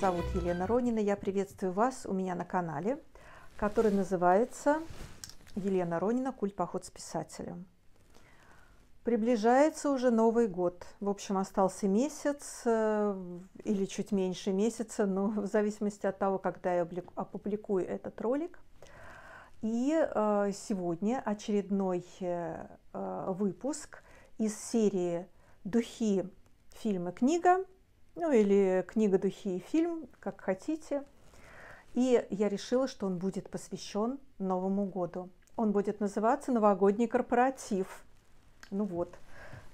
зовут Елена Ронина. Я приветствую вас у меня на канале, который называется Елена Ронина «Культ поход с писателем». Приближается уже Новый год. В общем, остался месяц э, или чуть меньше месяца, но в зависимости от того, когда я опубликую этот ролик. И э, сегодня очередной э, выпуск из серии «Духи фильма книга» ну или книга «Духи» и фильм, как хотите. И я решила, что он будет посвящен Новому году. Он будет называться «Новогодний корпоратив». Ну вот,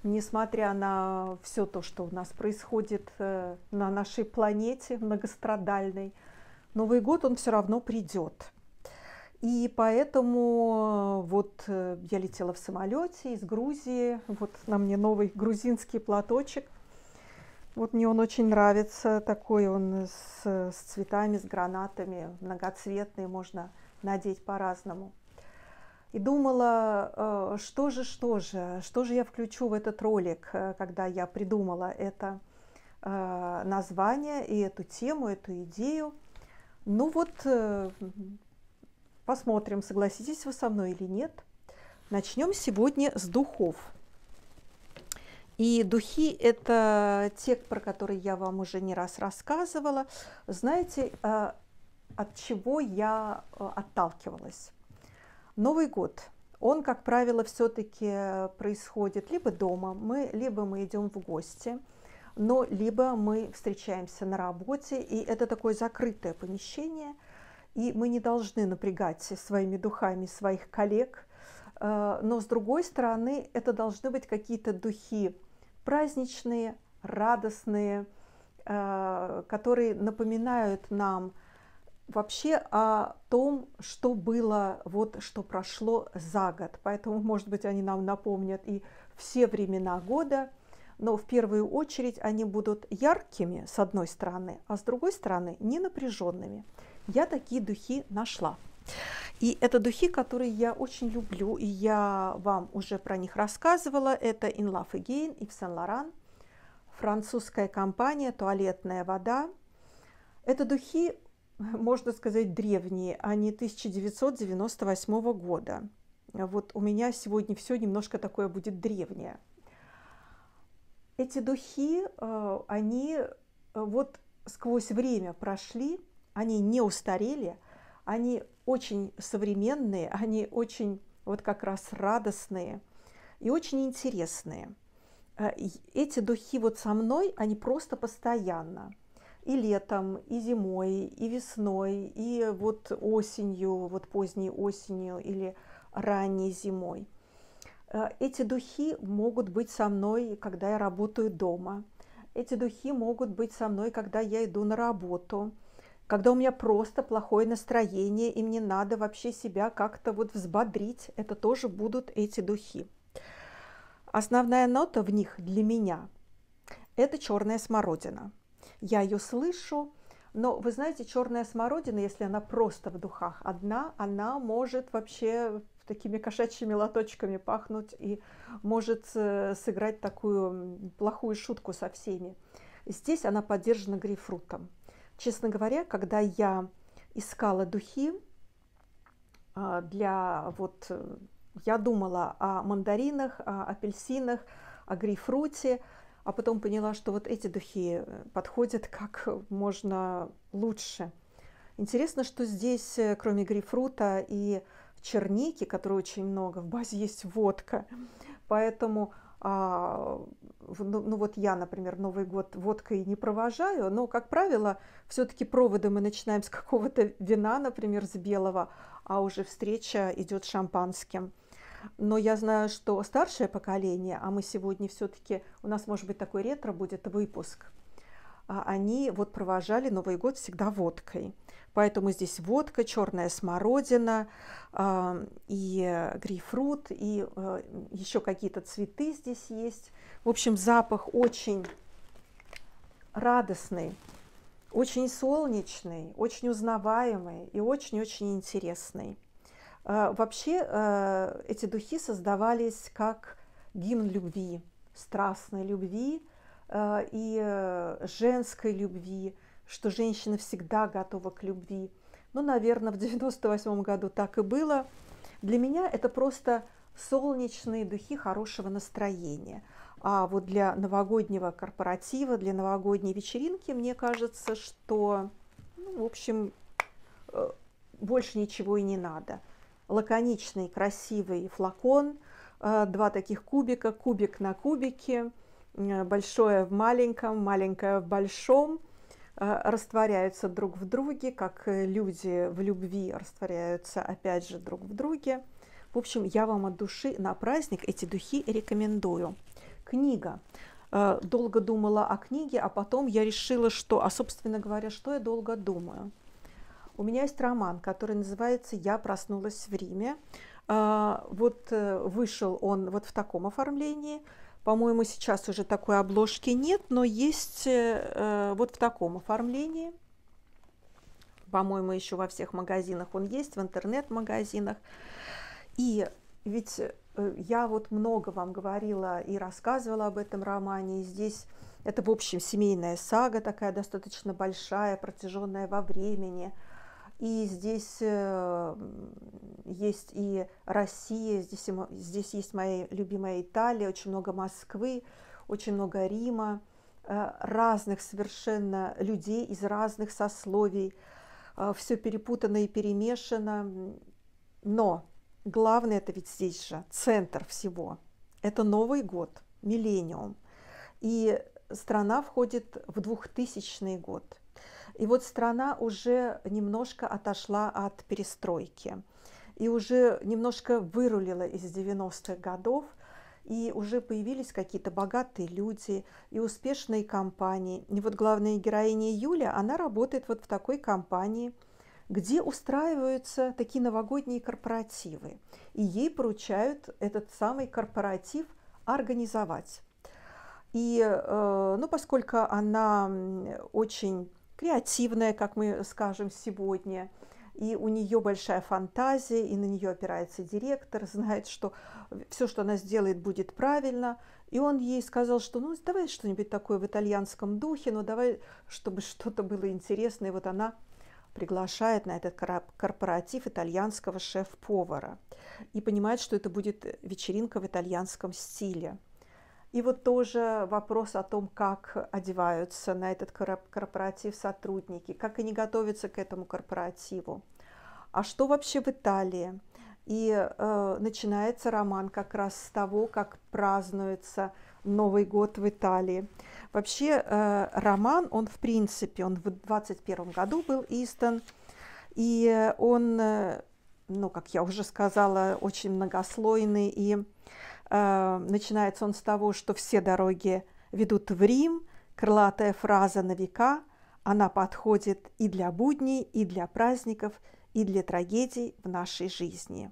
несмотря на все то, что у нас происходит э, на нашей планете многострадальной, Новый год он все равно придет. И поэтому э, вот э, я летела в самолете из Грузии, вот на мне новый грузинский платочек, вот мне он очень нравится, такой он с, с цветами, с гранатами, многоцветный, можно надеть по-разному. И думала, э, что же, что же, что же я включу в этот ролик, э, когда я придумала это э, название и эту тему, эту идею. Ну вот, посмотрим, согласитесь вы со мной или нет. Начнем сегодня с духов. И духи – это те, про которые я вам уже не раз рассказывала. Знаете, а, от чего я э, отталкивалась? Новый год. Он, как правило, все-таки происходит либо дома, мы, либо мы идем в гости, но либо мы встречаемся на работе, и это такое закрытое помещение, и мы не должны напрягать своими духами своих коллег э, – но с другой стороны это должны быть какие-то духи праздничные, радостные, э, которые напоминают нам вообще о том, что было, вот что прошло за год. Поэтому, может быть, они нам напомнят и все времена года, но в первую очередь они будут яркими с одной стороны, а с другой стороны не напряженными. Я такие духи нашла. И это духи, которые я очень люблю, и я вам уже про них рассказывала. Это In Love Again, Yves Saint Laurent, французская компания, туалетная вода. Это духи, можно сказать, древние, а они 1998 года. Вот у меня сегодня все немножко такое будет древнее. Эти духи, э, они э, вот сквозь время прошли, они не устарели – они очень современные, они очень вот как раз радостные и очень интересные. Э, эти духи вот со мной, они просто постоянно. И летом, и зимой, и весной, и вот осенью, вот поздней осенью или ранней зимой. Э, эти духи могут быть со мной, когда я работаю дома. Эти духи могут быть со мной, когда я иду на работу когда у меня просто плохое настроение, и мне надо вообще себя как-то вот взбодрить, это тоже будут эти духи. Основная нота в них для меня – это черная смородина. Я ее слышу, но вы знаете, черная смородина, если она просто в духах одна, она может вообще такими кошачьими лоточками пахнуть и может э, сыграть такую плохую шутку со всеми. Здесь она поддержана грейпфрутом. Честно говоря, когда я искала духи а, для вот э, я думала о мандаринах, о апельсинах, о грейпфруте, а потом поняла, что вот эти духи э, подходят как можно лучше. Интересно, что здесь, э, кроме грейпфрута и черники, которые очень много, в базе есть водка. Поэтому а, ну, ну вот я, например, Новый год водкой не провожаю, но, как правило, все-таки проводы мы начинаем с какого-то вина, например, с белого, а уже встреча идет шампанским. Но я знаю, что старшее поколение, а мы сегодня все-таки, у нас может быть такой ретро будет выпуск – а они вот провожали Новый год всегда водкой. Поэтому здесь водка, черная смородина а, и э, грейпфрут, и э, еще какие-то цветы здесь есть. В общем, запах очень радостный, очень солнечный, очень узнаваемый и очень-очень интересный. А, вообще э, эти духи создавались как гимн любви, страстной любви – Э, и э, женской любви, что женщина всегда готова к любви. Ну, наверное, в 98 году так и было. Для меня это просто солнечные духи хорошего настроения. А вот для новогоднего корпоратива, для новогодней вечеринки, мне кажется, что, ну, в общем, э, больше ничего и не надо. Лаконичный, красивый флакон, два таких кубика, кубик на кубике – Э, большое в маленьком, маленькое в большом, э, растворяются друг в друге, как э, люди в любви растворяются опять же друг в друге. В общем, я вам от души на праздник эти духи рекомендую. Книга. Долго думала о книге, а потом я решила, что, а собственно говоря, что я долго думаю. У меня есть роман, который называется «Я проснулась в Риме». Вот вышел он вот в таком оформлении – по-моему, сейчас уже такой обложки нет, но есть э, вот в таком оформлении. По-моему, еще во всех магазинах он есть, в интернет-магазинах. И ведь э, я вот много вам говорила и рассказывала об этом романе. И здесь это, в общем, семейная сага такая достаточно большая, протяженная во времени – и здесь э, есть и Россия, здесь, здесь есть моя любимая Италия, очень много Москвы, очень много Рима, э, разных совершенно людей из разных сословий, э, все перепутано и перемешано. Но главное это ведь здесь же, центр всего. Это Новый год, миллениум. И страна входит в 2000 год – и вот страна уже немножко отошла от перестройки и уже немножко вырулила из 90-х годов, и уже появились какие-то богатые люди и успешные компании. И вот главная героиня Юля, она работает вот в такой компании, где устраиваются такие новогодние корпоративы. И ей поручают этот самый корпоратив организовать. И, э, ну, поскольку она очень креативная, как мы скажем сегодня, и у нее большая фантазия, и на нее опирается директор, знает, что все, что она сделает, будет правильно. И он ей сказал, что ну давай что-нибудь такое в итальянском духе, но ну, давай, чтобы что-то было интересное. И вот она приглашает на этот корпоратив итальянского шеф-повара и понимает, что это будет вечеринка в итальянском стиле. И вот тоже вопрос о том, как одеваются на этот корпоратив сотрудники, как они готовятся к этому корпоративу. А что вообще в Италии? И э, начинается роман как раз с того, как празднуется Новый год в Италии. Вообще э, роман, он в принципе, он в 21 году был издан, и он, э, ну, как я уже сказала, очень многослойный и Э, начинается он с того, что все дороги ведут в Рим, крылатая фраза на века, она подходит и для будней, и для праздников, и для трагедий в нашей жизни.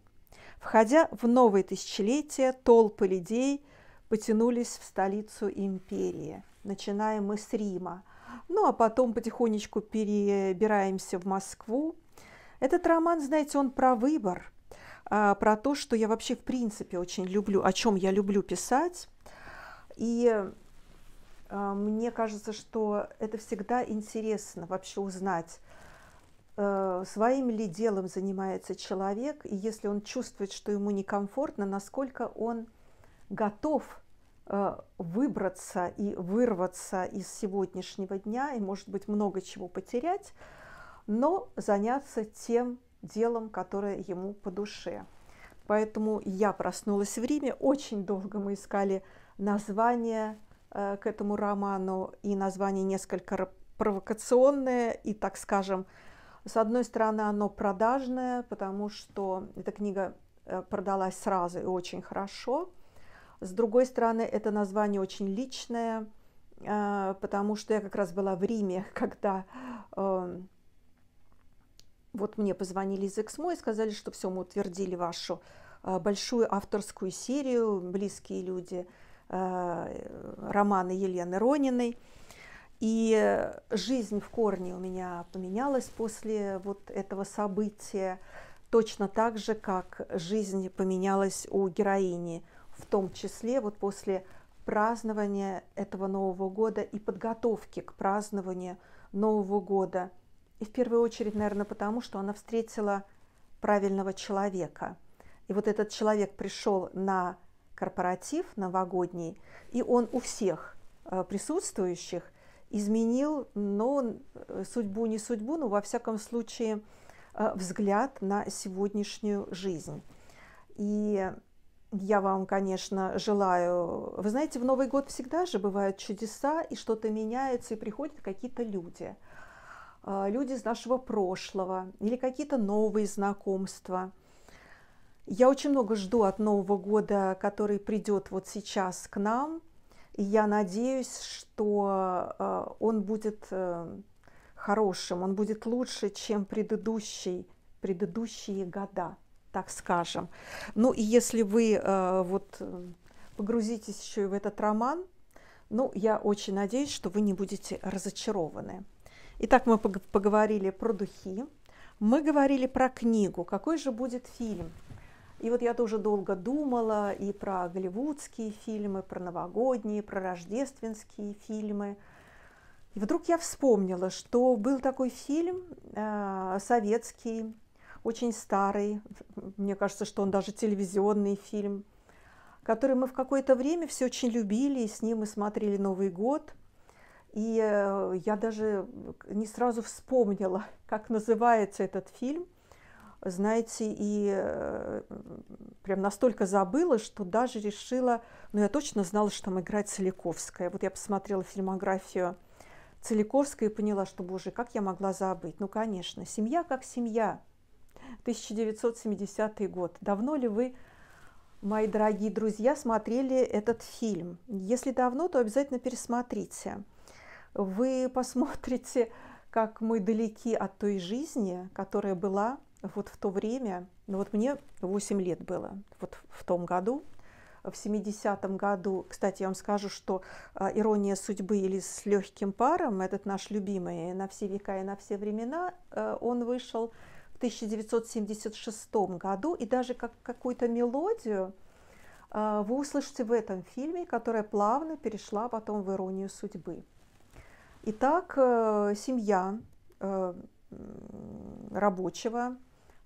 Входя в новое тысячелетие, толпы людей потянулись в столицу империи. начиная мы с Рима. Ну а потом потихонечку перебираемся в Москву. Этот роман, знаете, он про выбор – а, про то, что я вообще в принципе очень люблю, о чем я люблю писать. И а, мне кажется, что это всегда интересно вообще узнать, э, своим ли делом занимается человек, и если он чувствует, что ему некомфортно, насколько он готов э, выбраться и вырваться из сегодняшнего дня, и, может быть, много чего потерять, но заняться тем, делом, которое ему по душе. Поэтому я проснулась в Риме. Очень долго мы искали название э, к этому роману, и название несколько провокационное, и, так скажем, с одной стороны, оно продажное, потому что эта книга э, продалась сразу и очень хорошо. С другой стороны, это название очень личное, э, потому что я как раз была в Риме, когда вот мне позвонили из Эксмо и сказали, что все, мы утвердили вашу а, большую авторскую серию «Близкие люди» а, романы Елены Рониной. И жизнь в корне у меня поменялась после вот этого события, точно так же, как жизнь поменялась у героини, в том числе вот после празднования этого Нового года и подготовки к празднованию Нового года – и в первую очередь, наверное, потому, что она встретила правильного человека. И вот этот человек пришел на корпоратив новогодний, и он у всех э, присутствующих изменил, но э, судьбу не судьбу, но во всяком случае э, взгляд на сегодняшнюю жизнь. И я вам, конечно, желаю... Вы знаете, в Новый год всегда же бывают чудеса, и что-то меняется, и приходят какие-то люди – а, люди из нашего прошлого или какие-то новые знакомства. Я очень много жду от Нового года, который придет вот сейчас к нам. И я надеюсь, что а, он будет э, хорошим, он будет лучше, чем предыдущий, предыдущие года, так скажем. Ну и если вы э, вот э, погрузитесь еще и в этот роман, ну, я очень надеюсь, что вы не будете разочарованы. Итак, мы поговорили про духи, мы говорили про книгу, какой же будет фильм. И вот я тоже долго думала и про голливудские фильмы, про новогодние, про рождественские фильмы. И вдруг я вспомнила, что был такой фильм э, советский, очень старый, мне кажется, что он даже телевизионный фильм, который мы в какое-то время все очень любили, и с ним мы смотрели Новый год – и э, я даже не сразу вспомнила, как называется этот фильм. Знаете, и э, прям настолько забыла, что даже решила, ну я точно знала, что там играет Целиковская. Вот я посмотрела фильмографию Целиковской и поняла, что, боже, как я могла забыть? Ну, конечно, семья как семья. 1970 год. Давно ли вы, мои дорогие друзья, смотрели этот фильм? Если давно, то обязательно пересмотрите вы посмотрите, как мы далеки от той жизни, которая была вот в то время. Ну вот мне 8 лет было вот в том году, в 70-м году, кстати, я вам скажу, что а, «Ирония судьбы» или «С легким паром», этот наш любимый на все века и на все времена, э, он вышел в 1976 году, и даже как какую-то мелодию а, вы услышите в этом фильме, которая плавно перешла потом в «Иронию судьбы». Итак, э, семья э, рабочего,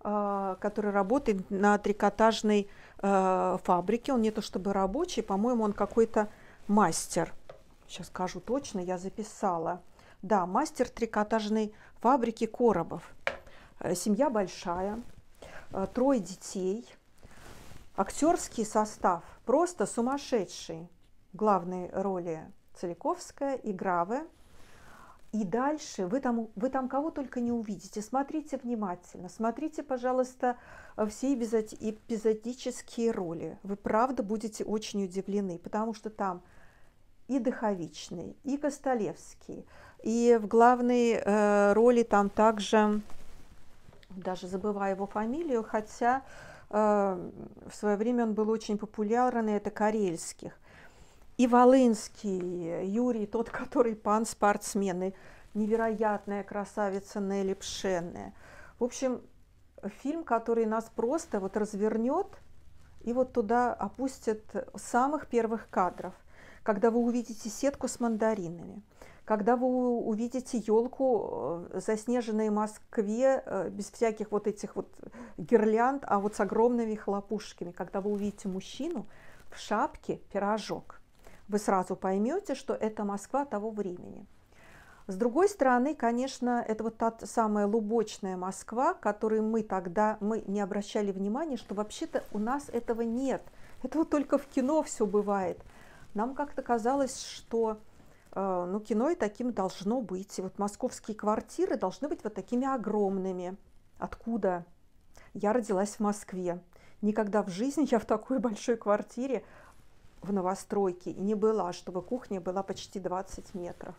э, который работает на трикотажной фабрике. Он не то чтобы рабочий, по-моему, он какой-то мастер. Сейчас скажу точно, я записала. Да, мастер трикотажной фабрики коробов. Семья большая, трое детей. Актерский состав просто сумасшедший. Главные роли Целиковская и Граве – и дальше вы там, вы там кого только не увидите. Смотрите внимательно, смотрите, пожалуйста, э, все эпизодические роли. Вы правда будете очень удивлены, потому что там и Дыховичный, и Костолевский, и в главной э, роли там также, даже забывая его фамилию, хотя э, в свое время он был очень популярен, и это Карельских – и Волынский, Юрий, тот, который пан спортсмены, невероятная красавица Нелли Пшенная. В общем, фильм, который нас просто вот развернет и вот туда опустит самых первых кадров, когда вы увидите сетку с мандаринами, когда вы увидите елку в э, заснеженной Москве э, без всяких вот этих вот гирлянд, а вот с огромными хлопушками, когда вы увидите мужчину в шапке пирожок, вы сразу поймете, что это Москва того времени. С другой стороны, конечно, это вот та самая лубочная Москва, которой мы тогда мы не обращали внимания, что вообще-то у нас этого нет. Это вот только в кино все бывает. Нам как-то казалось, что э, ну, кино и таким должно быть. И вот московские квартиры должны быть вот такими огромными. Откуда? Я родилась в Москве. Никогда в жизни я в такой большой квартире в новостройке не была, чтобы кухня была почти 20 метров.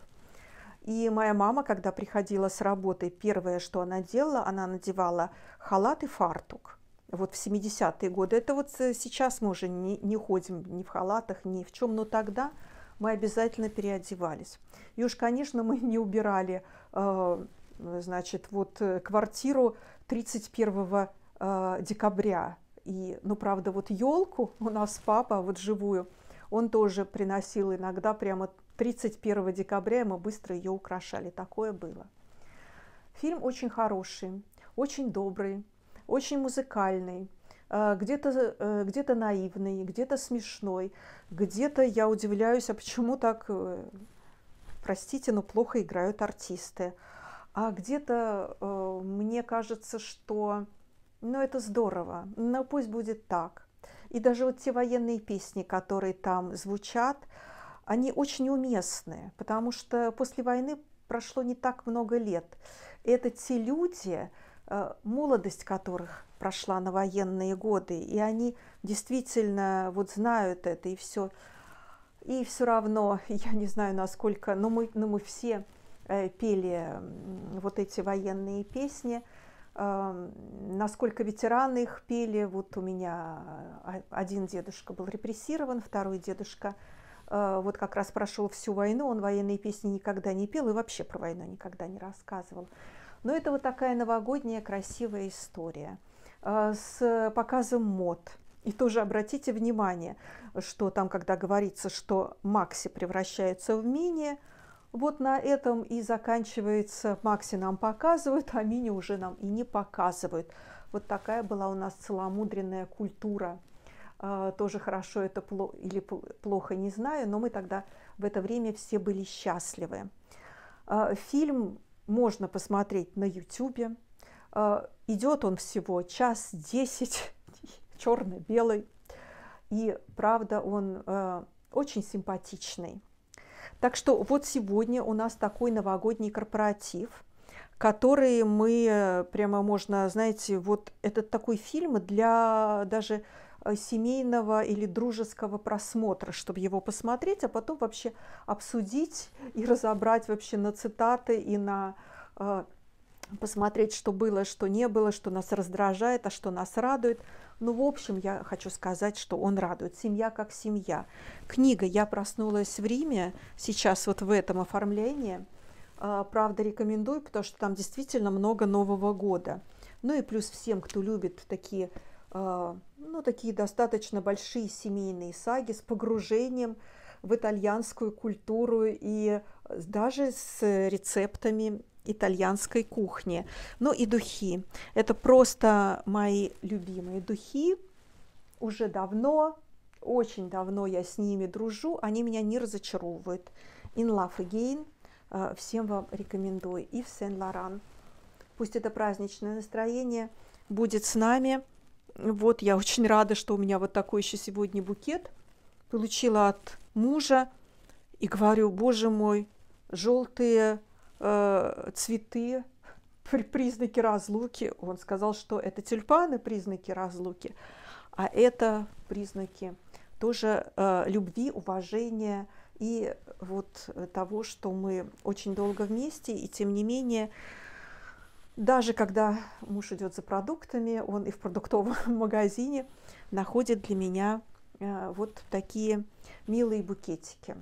И моя мама, когда приходила с работы, первое, что она делала, она надевала халат и фартук. Вот в 70-е годы. Это вот э, сейчас мы уже не, не ходим ни в халатах, ни в чем, но тогда мы обязательно переодевались. И уж, конечно, мы не убирали, э, значит, вот э, квартиру 31 э, декабря и, ну, правда, вот елку у нас папа, вот живую, он тоже приносил иногда прямо 31 декабря, и мы быстро ее украшали. Такое было. Фильм очень хороший, очень добрый, очень музыкальный, э, где-то э, где наивный, где-то смешной, где-то я удивляюсь, а почему так, э, простите, но плохо играют артисты. А где-то мне кажется, что но это здорово, но пусть будет так. И даже вот те военные песни, которые там звучат, они очень уместны, потому что после войны прошло не так много лет. Это те люди, э, молодость которых прошла на военные годы, и они действительно вот знают это, и все. И все равно, я не знаю, насколько, но мы, но мы все э, пели вот эти военные песни – насколько ветераны их пели. Вот у меня а, один дедушка был репрессирован, второй дедушка а, вот как раз прошел всю войну, он военные песни никогда не пел и вообще про войну никогда не рассказывал. Но это вот такая новогодняя красивая история а, с показом мод. И тоже обратите внимание, что там, когда говорится, что Макси превращается в мини, вот на этом и заканчивается. Макси нам показывают, а Мини уже нам и не показывают. Вот такая была у нас целомудренная культура. А, тоже хорошо это или плохо, не знаю, но мы тогда в это время все были счастливы. А, фильм можно посмотреть на YouTube. А, идет он всего час десять, черно-белый. И правда, он э, очень симпатичный. Так что вот сегодня у нас такой новогодний корпоратив, который мы э, прямо можно, знаете, вот этот такой фильм для даже э, семейного или дружеского просмотра, чтобы его посмотреть, а потом вообще обсудить и разобрать вообще на цитаты и на э, посмотреть, что было, что не было, что нас раздражает, а что нас радует. Ну, в общем, я хочу сказать, что он радует. Семья как семья. Книга «Я проснулась в Риме» сейчас вот в этом оформлении. А, правда, рекомендую, потому что там действительно много Нового года. Ну и плюс всем, кто любит такие, а, ну, такие достаточно большие семейные саги с погружением – в итальянскую культуру и э, даже с рецептами итальянской кухни. Ну и духи. Это просто мои любимые духи. Уже давно, очень давно я с ними дружу. Они меня не разочаровывают. In Love Again э, всем вам рекомендую. И в Сен-Лоран. Пусть это праздничное настроение будет с нами. Вот, я очень рада, что у меня вот такой еще сегодня букет – получила от мужа и говорю, боже мой, желтые э, цветы, при признаки разлуки. Он сказал, что это тюльпаны признаки разлуки, а это признаки тоже э, любви, уважения и вот того, что мы очень долго вместе, и тем не менее, даже когда муж идет за продуктами, он и в продуктовом магазине находит для меня Э, вот такие милые букетики.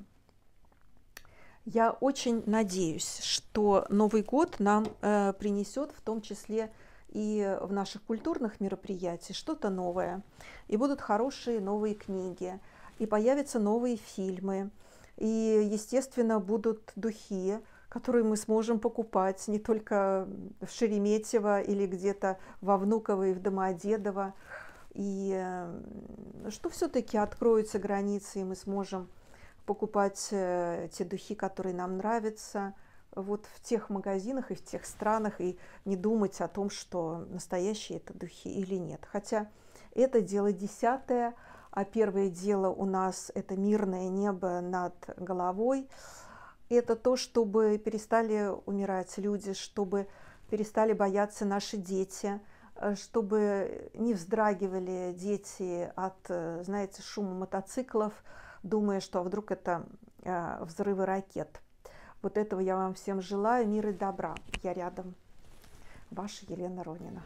Я очень надеюсь, что Новый год нам э, принесет в том числе и в наших культурных мероприятиях что-то новое. И будут хорошие новые книги, и появятся новые фильмы, и, естественно, будут духи, которые мы сможем покупать не только в Шереметьево или где-то во Внуково и в Домодедово и эм, что все-таки откроются границы, и мы сможем покупать э, те духи, которые нам нравятся, вот в тех магазинах и в тех странах, и не думать о том, что настоящие это духи или нет. Хотя это дело десятое, а первое дело у нас это мирное небо над головой. Это то, чтобы перестали умирать люди, чтобы перестали бояться наши дети – Э, чтобы не вздрагивали дети от, э, знаете, шума мотоциклов, думая, что а вдруг это э, взрывы ракет. Вот этого я вам всем желаю. Мира и добра. Я рядом. Ваша Елена Ронина.